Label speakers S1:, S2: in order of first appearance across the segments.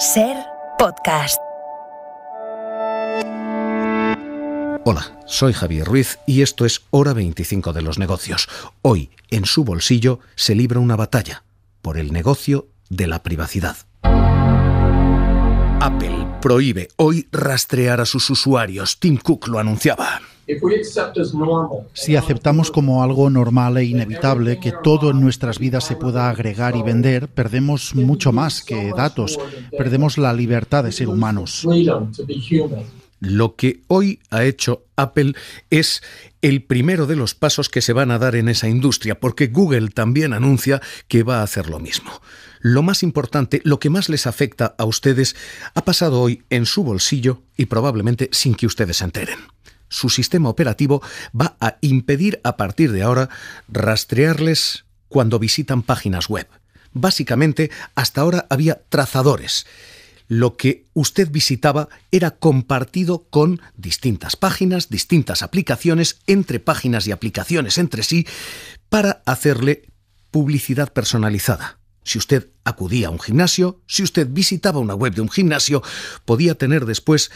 S1: Ser podcast.
S2: Hola, soy Javier Ruiz y esto es Hora 25 de los negocios. Hoy, en su bolsillo, se libra una batalla por el negocio de la privacidad. Apple prohíbe hoy rastrear a sus usuarios. Tim Cook lo anunciaba.
S3: Si aceptamos como algo normal e inevitable que todo en nuestras vidas se pueda agregar y vender, perdemos mucho más que datos, perdemos la libertad de ser humanos.
S2: Lo que hoy ha hecho Apple es el primero de los pasos que se van a dar en esa industria, porque Google también anuncia que va a hacer lo mismo. Lo más importante, lo que más les afecta a ustedes, ha pasado hoy en su bolsillo y probablemente sin que ustedes se enteren su sistema operativo va a impedir a partir de ahora rastrearles cuando visitan páginas web. Básicamente, hasta ahora había trazadores. Lo que usted visitaba era compartido con distintas páginas, distintas aplicaciones, entre páginas y aplicaciones entre sí, para hacerle publicidad personalizada. Si usted acudía a un gimnasio, si usted visitaba una web de un gimnasio, podía tener después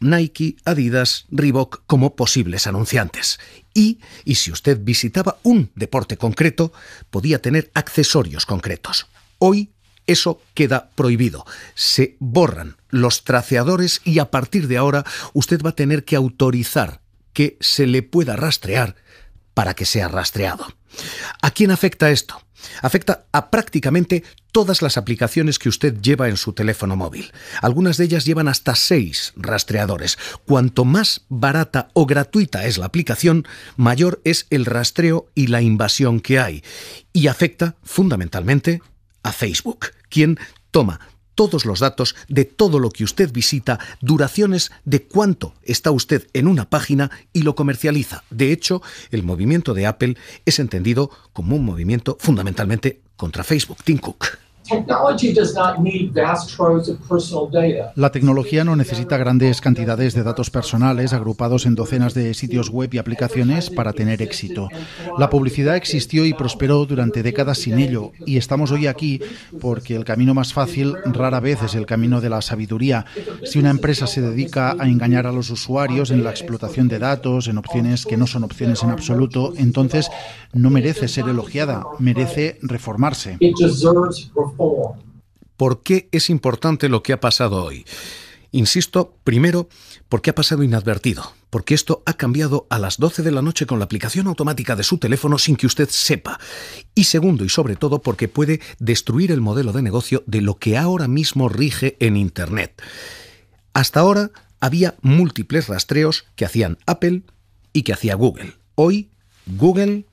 S2: Nike, Adidas, Reebok como posibles anunciantes. Y, y si usted visitaba un deporte concreto, podía tener accesorios concretos. Hoy eso queda prohibido. Se borran los traceadores y a partir de ahora usted va a tener que autorizar que se le pueda rastrear para que sea rastreado. ¿A quién afecta esto? Afecta a prácticamente todas las aplicaciones que usted lleva en su teléfono móvil. Algunas de ellas llevan hasta seis rastreadores. Cuanto más barata o gratuita es la aplicación, mayor es el rastreo y la invasión que hay. Y afecta fundamentalmente a Facebook, quien toma todos los datos de todo lo que usted visita, duraciones de cuánto está usted en una página y lo comercializa. De hecho, el movimiento de Apple es entendido como un movimiento fundamentalmente contra Facebook. Tim Cook.
S3: La tecnología no necesita grandes cantidades de datos personales agrupados en docenas de sitios web y aplicaciones para tener éxito. La publicidad existió y prosperó durante décadas sin ello y estamos hoy aquí porque el camino más fácil rara vez es el camino de la sabiduría. Si una empresa se dedica a engañar a los usuarios en la explotación de datos, en opciones que no son opciones en absoluto, entonces no merece ser elogiada, merece reformarse.
S2: ¿Por qué es importante lo que ha pasado hoy? Insisto, primero, porque ha pasado inadvertido, porque esto ha cambiado a las 12 de la noche con la aplicación automática de su teléfono sin que usted sepa. Y segundo, y sobre todo, porque puede destruir el modelo de negocio de lo que ahora mismo rige en Internet. Hasta ahora había múltiples rastreos que hacían Apple y que hacía Google. Hoy, Google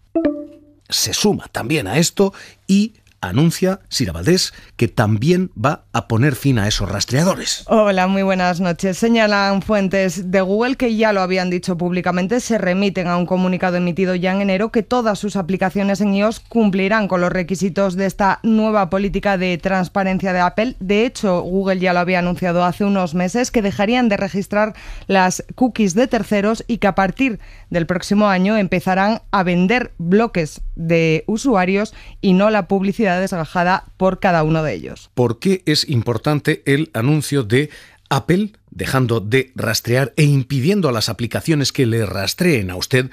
S2: se suma también a esto y anuncia, Sira Valdés, que también va a poner fin a esos rastreadores.
S1: Hola, muy buenas noches. Señalan fuentes de Google que ya lo habían dicho públicamente, se remiten a un comunicado emitido ya en enero que todas sus aplicaciones en iOS cumplirán con los requisitos de esta nueva política de transparencia de Apple. De hecho, Google ya lo había anunciado hace unos meses que dejarían de registrar las cookies de terceros y que a partir del próximo año empezarán a vender bloques de usuarios y no la publicidad desgajada por cada uno de ellos.
S2: ¿Por qué es importante el anuncio de Apple dejando de rastrear e impidiendo a las aplicaciones que le rastreen a usted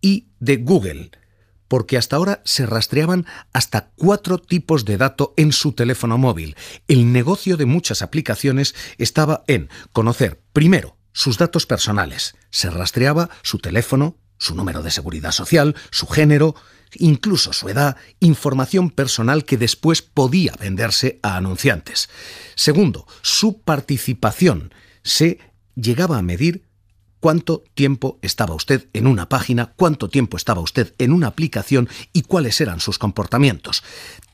S2: y de Google? porque hasta ahora se rastreaban hasta cuatro tipos de datos en su teléfono móvil. El negocio de muchas aplicaciones estaba en conocer, primero, sus datos personales. Se rastreaba su teléfono, su número de seguridad social, su género, incluso su edad, información personal que después podía venderse a anunciantes. Segundo, su participación. Se llegaba a medir cuánto tiempo estaba usted en una página, cuánto tiempo estaba usted en una aplicación y cuáles eran sus comportamientos.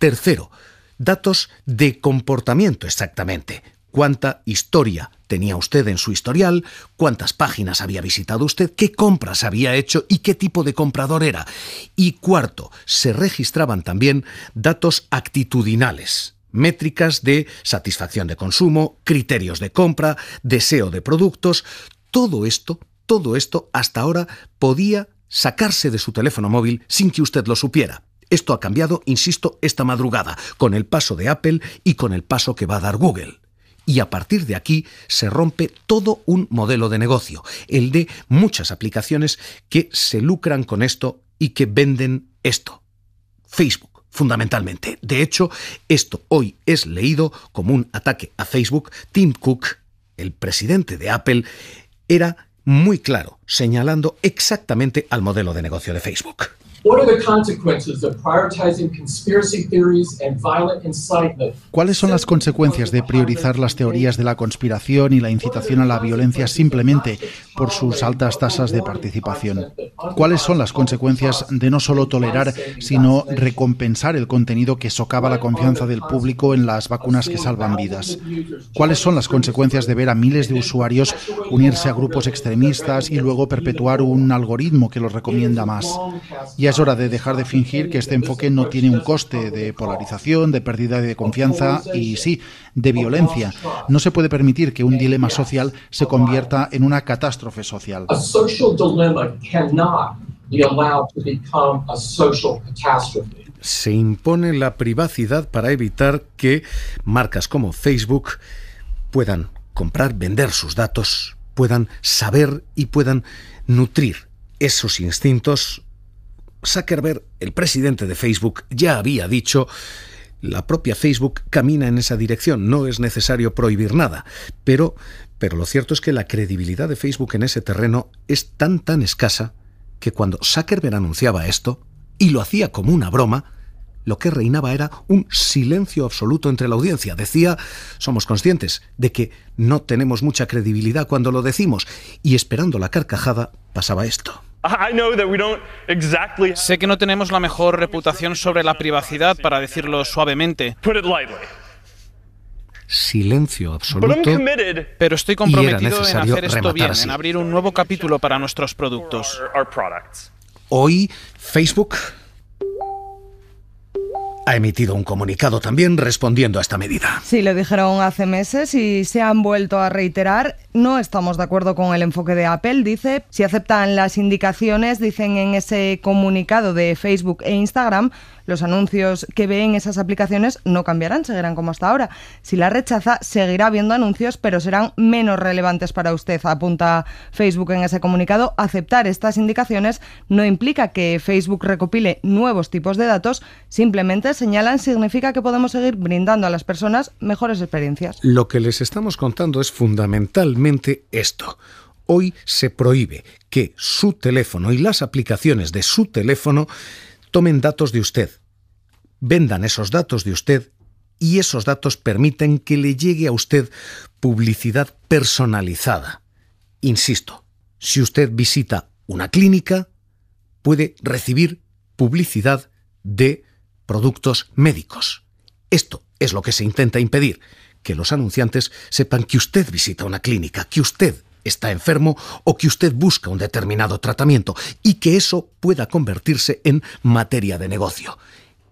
S2: Tercero, datos de comportamiento exactamente cuánta historia tenía usted en su historial, cuántas páginas había visitado usted, qué compras había hecho y qué tipo de comprador era. Y cuarto, se registraban también datos actitudinales, métricas de satisfacción de consumo, criterios de compra, deseo de productos, todo esto, todo esto hasta ahora podía sacarse de su teléfono móvil sin que usted lo supiera. Esto ha cambiado, insisto, esta madrugada, con el paso de Apple y con el paso que va a dar Google. Y a partir de aquí se rompe todo un modelo de negocio, el de muchas aplicaciones que se lucran con esto y que venden esto. Facebook fundamentalmente. De hecho, esto hoy es leído como un ataque a Facebook. Tim Cook, el presidente de Apple, era muy claro, señalando exactamente al modelo de negocio de
S4: Facebook.
S3: ¿Cuáles son las consecuencias de priorizar las teorías de la conspiración y la incitación a la violencia simplemente por sus altas tasas de participación? ¿Cuáles son las consecuencias de no solo tolerar, sino recompensar el contenido que socava la confianza del público en las vacunas que salvan vidas? ¿Cuáles son las consecuencias de ver a miles de usuarios unirse a grupos extremistas y luego perpetuar un algoritmo que los recomienda más? Ya es hora de dejar de fingir que este enfoque no tiene un coste de polarización, de pérdida de confianza y sí, de violencia. No se puede permitir que un dilema social se convierta en una catástrofe social. Se impone la privacidad para evitar
S2: que marcas como Facebook puedan comprar, vender sus datos, puedan saber y puedan nutrir esos instintos. Zuckerberg, el presidente de Facebook, ya había dicho la propia Facebook camina en esa dirección, no es necesario prohibir nada, pero pero lo cierto es que la credibilidad de Facebook en ese terreno es tan tan escasa que cuando Zuckerberg anunciaba esto, y lo hacía como una broma, lo que reinaba era un silencio absoluto entre la audiencia. Decía, somos conscientes de que no tenemos mucha credibilidad cuando lo decimos, y esperando la carcajada pasaba esto.
S3: Sé que no tenemos la mejor reputación sobre la privacidad, para decirlo suavemente
S2: silencio absoluto.
S3: Pero estoy comprometido en hacer esto bien, en abrir un nuevo capítulo para nuestros productos.
S2: Hoy Facebook ha emitido un comunicado también respondiendo a esta medida.
S1: Sí, lo dijeron hace meses y se han vuelto a reiterar. No estamos de acuerdo con el enfoque de Apple, dice. Si aceptan las indicaciones, dicen en ese comunicado de Facebook e Instagram, los anuncios que ve en esas aplicaciones no cambiarán, seguirán como hasta ahora. Si la rechaza, seguirá viendo anuncios, pero serán menos relevantes para usted, apunta Facebook en ese comunicado. Aceptar estas indicaciones no implica que Facebook recopile nuevos tipos de datos, simplemente señalan significa que podemos seguir brindando a las personas mejores experiencias.
S2: Lo que les estamos contando es fundamentalmente esto. Hoy se prohíbe que su teléfono y las aplicaciones de su teléfono tomen datos de usted, vendan esos datos de usted y esos datos permiten que le llegue a usted publicidad personalizada. Insisto, si usted visita una clínica, puede recibir publicidad de productos médicos. Esto es lo que se intenta impedir, que los anunciantes sepan que usted visita una clínica, que usted está enfermo o que usted busca un determinado tratamiento y que eso pueda convertirse en materia de negocio.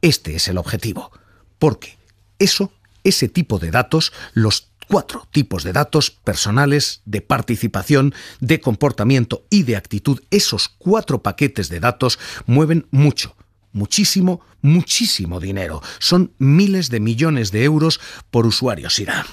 S2: Este es el objetivo, porque eso, ese tipo de datos, los cuatro tipos de datos personales, de participación, de comportamiento y de actitud, esos cuatro paquetes de datos mueven mucho, muchísimo, muchísimo dinero. Son miles de millones de euros por usuario, Sira.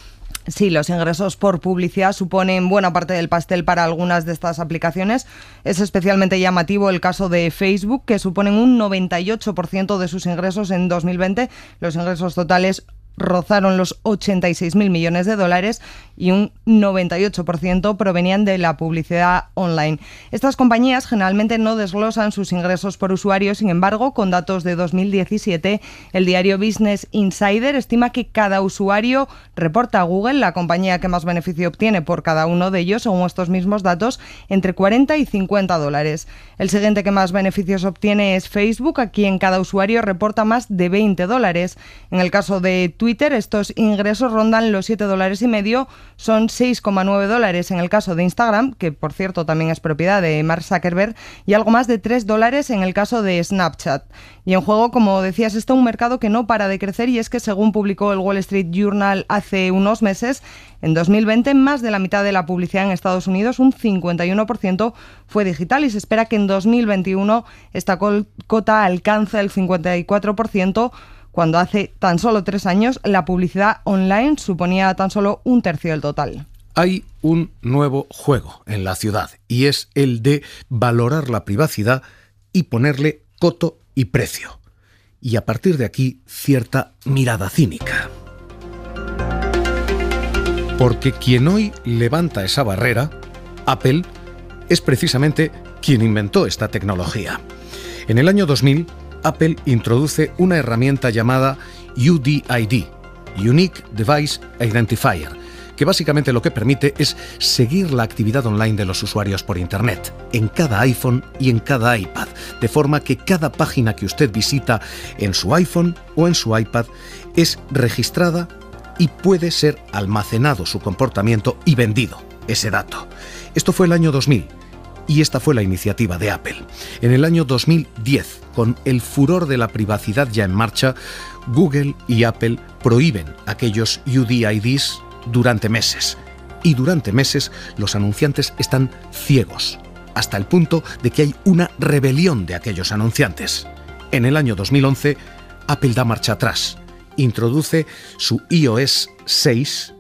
S1: Sí, los ingresos por publicidad suponen buena parte del pastel para algunas de estas aplicaciones. Es especialmente llamativo el caso de Facebook, que suponen un 98% de sus ingresos en 2020. Los ingresos totales rozaron los 86.000 millones de dólares y un 98% provenían de la publicidad online. Estas compañías generalmente no desglosan sus ingresos por usuario, sin embargo, con datos de 2017, el diario Business Insider estima que cada usuario reporta a Google, la compañía que más beneficio obtiene por cada uno de ellos, según estos mismos datos, entre 40 y 50 dólares. El siguiente que más beneficios obtiene es Facebook, a quien cada usuario reporta más de 20 dólares. En el caso de Twitter, Twitter. Estos ingresos rondan los 7 dólares y medio, son 6,9 dólares en el caso de Instagram, que por cierto también es propiedad de Mark Zuckerberg, y algo más de 3 dólares en el caso de Snapchat. Y en juego, como decías, está un mercado que no para de crecer y es que según publicó el Wall Street Journal hace unos meses, en 2020 más de la mitad de la publicidad en Estados Unidos, un 51%, fue digital y se espera que en 2021 esta cota alcance el 54% cuando hace tan solo tres años la publicidad online suponía tan solo un tercio del total.
S2: Hay un nuevo juego en la ciudad y es el de valorar la privacidad y ponerle coto y precio. Y a partir de aquí cierta mirada cínica. Porque quien hoy levanta esa barrera, Apple, es precisamente quien inventó esta tecnología. En el año 2000, Apple introduce una herramienta llamada UDID, Unique Device Identifier, que básicamente lo que permite es seguir la actividad online de los usuarios por Internet, en cada iPhone y en cada iPad, de forma que cada página que usted visita en su iPhone o en su iPad es registrada y puede ser almacenado su comportamiento y vendido ese dato. Esto fue el año 2000 y esta fue la iniciativa de Apple. En el año 2010, con el furor de la privacidad ya en marcha, Google y Apple prohíben aquellos UDIDs durante meses. Y durante meses los anunciantes están ciegos, hasta el punto de que hay una rebelión de aquellos anunciantes. En el año 2011, Apple da marcha atrás, introduce su iOS 6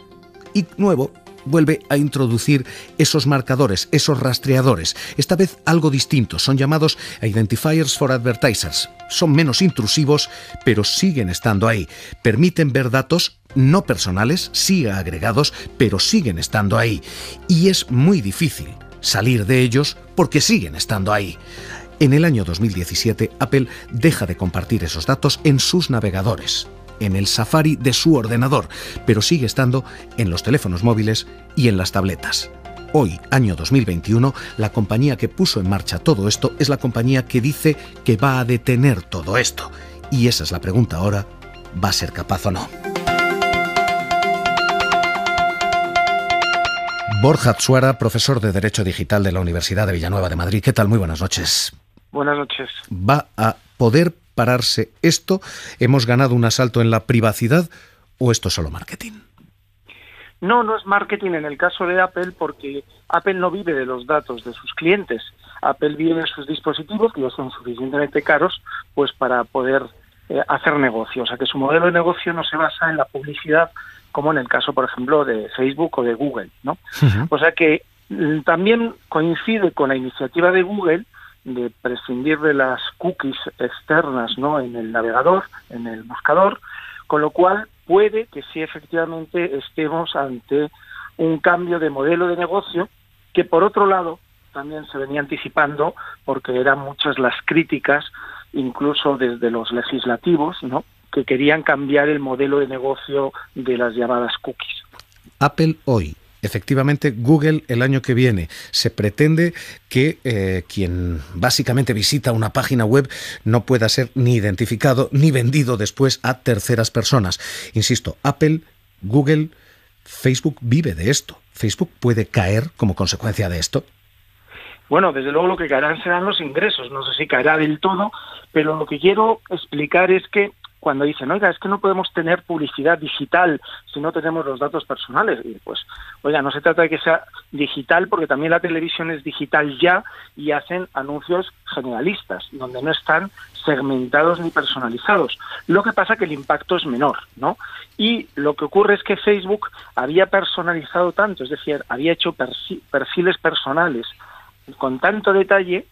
S2: y nuevo vuelve a introducir esos marcadores, esos rastreadores, esta vez algo distinto, son llamados Identifiers for Advertisers. Son menos intrusivos, pero siguen estando ahí. Permiten ver datos no personales, sí agregados, pero siguen estando ahí. Y es muy difícil salir de ellos porque siguen estando ahí. En el año 2017, Apple deja de compartir esos datos en sus navegadores en el Safari de su ordenador, pero sigue estando en los teléfonos móviles y en las tabletas. Hoy, año 2021, la compañía que puso en marcha todo esto es la compañía que dice que va a detener todo esto. Y esa es la pregunta ahora, ¿va a ser capaz o no? Borja Tsuara, profesor de Derecho Digital de la Universidad de Villanueva de Madrid. ¿Qué tal? Muy buenas noches. Buenas noches. ¿Va a poder pararse esto? ¿Hemos ganado un asalto en la privacidad o esto es solo marketing?
S4: No, no es marketing en el caso de Apple porque Apple no vive de los datos de sus clientes. Apple vive de sus dispositivos que no son suficientemente caros pues para poder eh, hacer negocio. O sea que su modelo de negocio no se basa en la publicidad como en el caso, por ejemplo, de Facebook o de Google. ¿no? O sea que mm, también coincide con la iniciativa de Google de prescindir de las cookies externas ¿no? en el navegador, en el buscador, con lo cual puede que sí efectivamente estemos ante un cambio de modelo de negocio que por otro lado también se venía anticipando porque eran muchas las críticas incluso desde los legislativos ¿no? que querían cambiar el modelo de negocio de las llamadas cookies.
S2: Apple hoy efectivamente Google el año que viene. Se pretende que eh, quien básicamente visita una página web no pueda ser ni identificado ni vendido después a terceras personas. Insisto, Apple, Google, Facebook vive de esto. Facebook puede caer como consecuencia de esto.
S4: Bueno, desde luego lo que caerán serán los ingresos. No sé si caerá del todo, pero lo que quiero explicar es que cuando dicen, oiga, es que no podemos tener publicidad digital si no tenemos los datos personales. Y pues, oiga, no se trata de que sea digital porque también la televisión es digital ya y hacen anuncios generalistas, donde no están segmentados ni personalizados. Lo que pasa que el impacto es menor, ¿no? Y lo que ocurre es que Facebook había personalizado tanto, es decir, había hecho perfiles personales con tanto detalle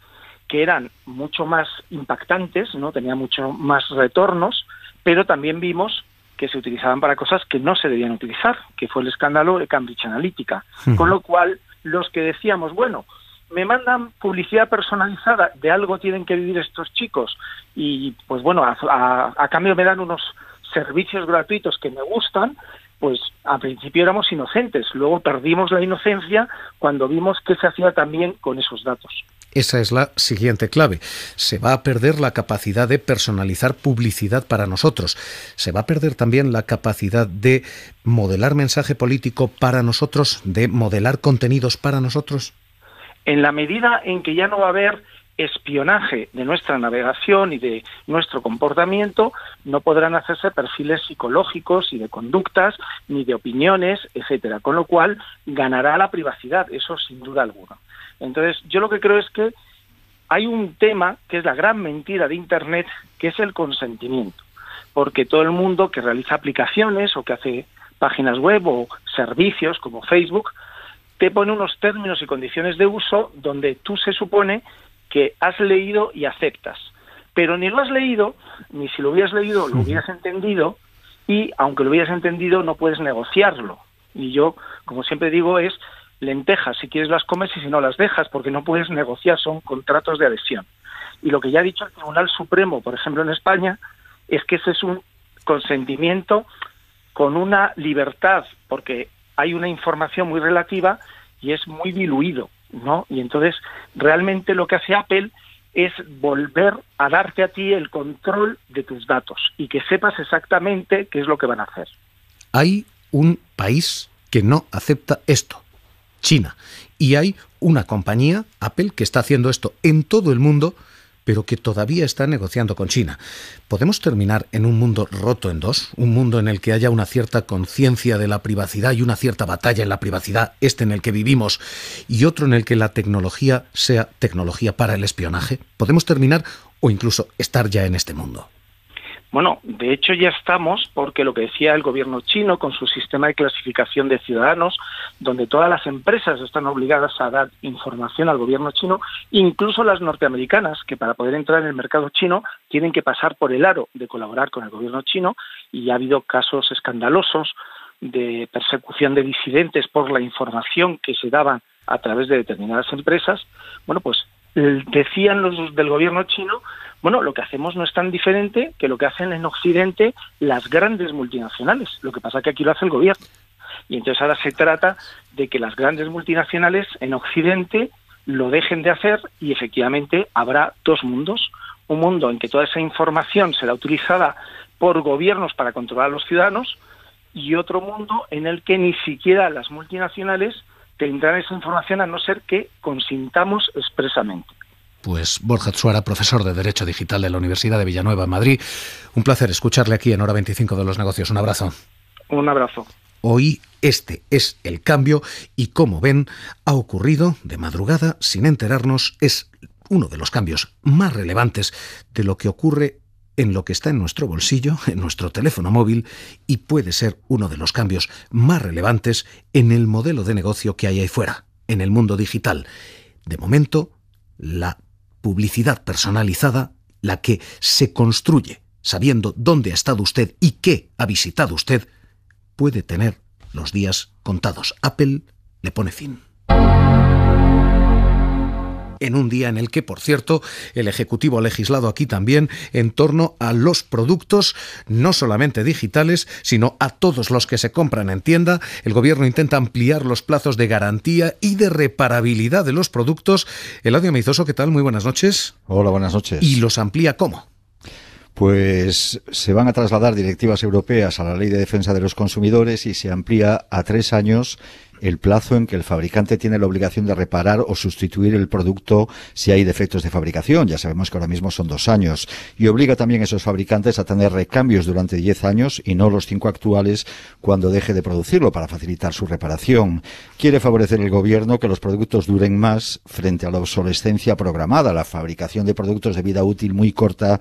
S4: que eran mucho más impactantes, ¿no? Tenía mucho más retornos pero también vimos que se utilizaban para cosas que no se debían utilizar, que fue el escándalo de Cambridge Analytica. Con lo cual, los que decíamos, bueno, me mandan publicidad personalizada, de algo tienen que vivir estos chicos, y pues bueno, a, cambio me dan unos servicios gratuitos que me gustan, pues al principio éramos inocentes, luego perdimos la inocencia cuando vimos qué se hacía también con esos datos.
S2: Esa es la siguiente clave. Se va a perder la capacidad de personalizar publicidad para nosotros. Se va a perder también la capacidad de modelar mensaje político para nosotros, de modelar contenidos para
S4: nosotros. En la medida en que ya no va a haber espionaje de nuestra navegación y de nuestro comportamiento, no podrán hacerse perfiles psicológicos y de conductas, ni de opiniones, etcétera, con lo cual ganará la privacidad, eso sin duda alguna. Entonces, yo lo que creo es que hay un tema que es la gran mentira de Internet, que es el consentimiento. Porque todo el mundo que realiza aplicaciones o que hace páginas web o servicios como Facebook, te pone unos términos y condiciones de uso donde tú se supone que has leído y aceptas. Pero ni lo has leído, ni si lo hubieras leído lo hubieras entendido, y aunque lo hubieras entendido no puedes negociarlo. Y yo, como siempre digo, es lentejas, si quieres las comes y si no las dejas, porque no puedes negociar, son contratos de adhesión. Y lo que ya ha dicho el Tribunal Supremo, por ejemplo, en España, es que ese es un consentimiento con una libertad, porque hay una información muy relativa y es muy diluido, ¿no? Y entonces, realmente lo que hace Apple es volver a darte a ti el control de tus datos y que sepas exactamente qué es lo que van a hacer.
S2: Hay un país que no acepta esto, China. Y hay una compañía, Apple, que está haciendo esto en todo el mundo, pero que todavía está negociando con China. ¿Podemos terminar en un mundo roto en dos? ¿Un mundo en el que haya una cierta conciencia de la privacidad y una cierta batalla en la privacidad, este en el que vivimos, y otro en el que la tecnología sea tecnología para el espionaje? ¿Podemos terminar o incluso estar ya en este mundo?
S4: Bueno, de hecho ya estamos, porque lo que decía el gobierno chino con su sistema de clasificación de ciudadanos, donde todas las empresas están obligadas a dar información al gobierno chino, incluso las norteamericanas, que para poder entrar en el mercado chino tienen que pasar por el aro de colaborar con el gobierno chino, y ha habido casos escandalosos de persecución de disidentes por la información que se daba a través de determinadas empresas. Bueno, pues eh, decían los del gobierno chino, bueno, lo que hacemos no es tan diferente que lo que hacen en Occidente las grandes multinacionales. Lo que pasa es que aquí lo hace el gobierno. Y entonces ahora se trata de que las grandes multinacionales en Occidente lo dejen de hacer y efectivamente habrá dos mundos. Un mundo en que toda esa información será utilizada por gobiernos para controlar a los ciudadanos y otro mundo en el que ni siquiera las multinacionales tendrán esa información a no ser que consintamos expresamente.
S2: Pues Borja Suara, profesor de Derecho Digital de la Universidad de Villanueva, Madrid. Un placer escucharle aquí en Hora 25 de los Negocios. Un abrazo. Un abrazo. Hoy este es el cambio y como ven, ha ocurrido de madrugada sin enterarnos. Es uno de los cambios más relevantes de lo que ocurre en lo que está en nuestro bolsillo, en nuestro teléfono móvil, y puede ser uno de los cambios más relevantes en el modelo de negocio que hay ahí fuera, en el mundo digital. De momento, la publicidad personalizada, la que se construye sabiendo dónde ha estado usted y qué ha visitado usted, puede tener los días contados. Apple le pone fin en un día en el que, por cierto, el Ejecutivo ha legislado aquí también en torno a los productos, no solamente digitales, sino a todos los que se compran en tienda. El Gobierno intenta ampliar los plazos de garantía y de reparabilidad de los productos. Eladio Meizoso, ¿qué tal? Muy buenas noches.
S5: Hola, buenas noches.
S2: ¿Y los amplía
S5: cómo? pues se van a trasladar directivas europeas a la Ley de Defensa de los Consumidores y se amplía a tres años el plazo en que el fabricante tiene la obligación de reparar o sustituir el producto si hay defectos de fabricación. Ya sabemos que ahora mismo son dos años. Y obliga también a esos fabricantes a tener recambios durante diez años y no los cinco actuales cuando deje de producirlo para facilitar su reparación. Quiere favorecer el gobierno que los productos duren más frente a la obsolescencia programada, la fabricación de productos de vida útil muy corta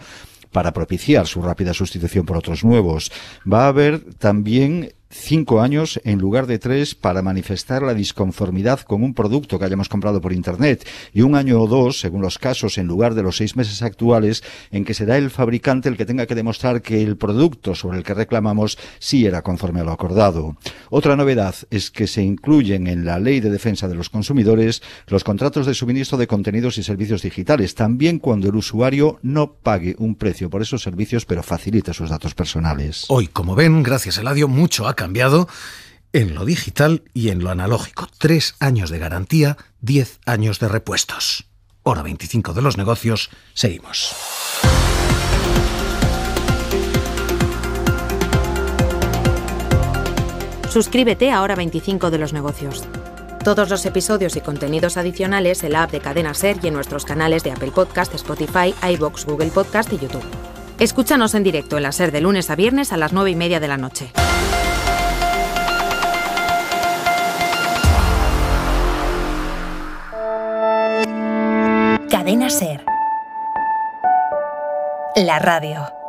S5: para propiciar su rápida sustitución por otros nuevos. Va a haber también cinco años en lugar de tres para manifestar la disconformidad con un producto que hayamos comprado por Internet y un año o dos, según los casos, en lugar de los seis meses actuales, en que será el fabricante el que tenga que demostrar que el producto sobre el que reclamamos sí era conforme a lo acordado. Otra novedad es que se incluyen en la Ley de Defensa de los Consumidores los contratos de suministro de contenidos y servicios digitales, también cuando el usuario no pague un precio por esos servicios pero facilita sus datos personales.
S2: Hoy, como ven, gracias Eladio, mucho cambiado en lo digital y en lo analógico. Tres años de garantía, diez años de repuestos. Hora 25 de los negocios, seguimos.
S1: Suscríbete a Hora 25 de los negocios. Todos los episodios y contenidos adicionales en la app de Cadena Ser y en nuestros canales de Apple Podcast, Spotify, iBox, Google Podcast y YouTube. Escúchanos en directo en la Ser de lunes a viernes a las nueve y media de la noche. la radio.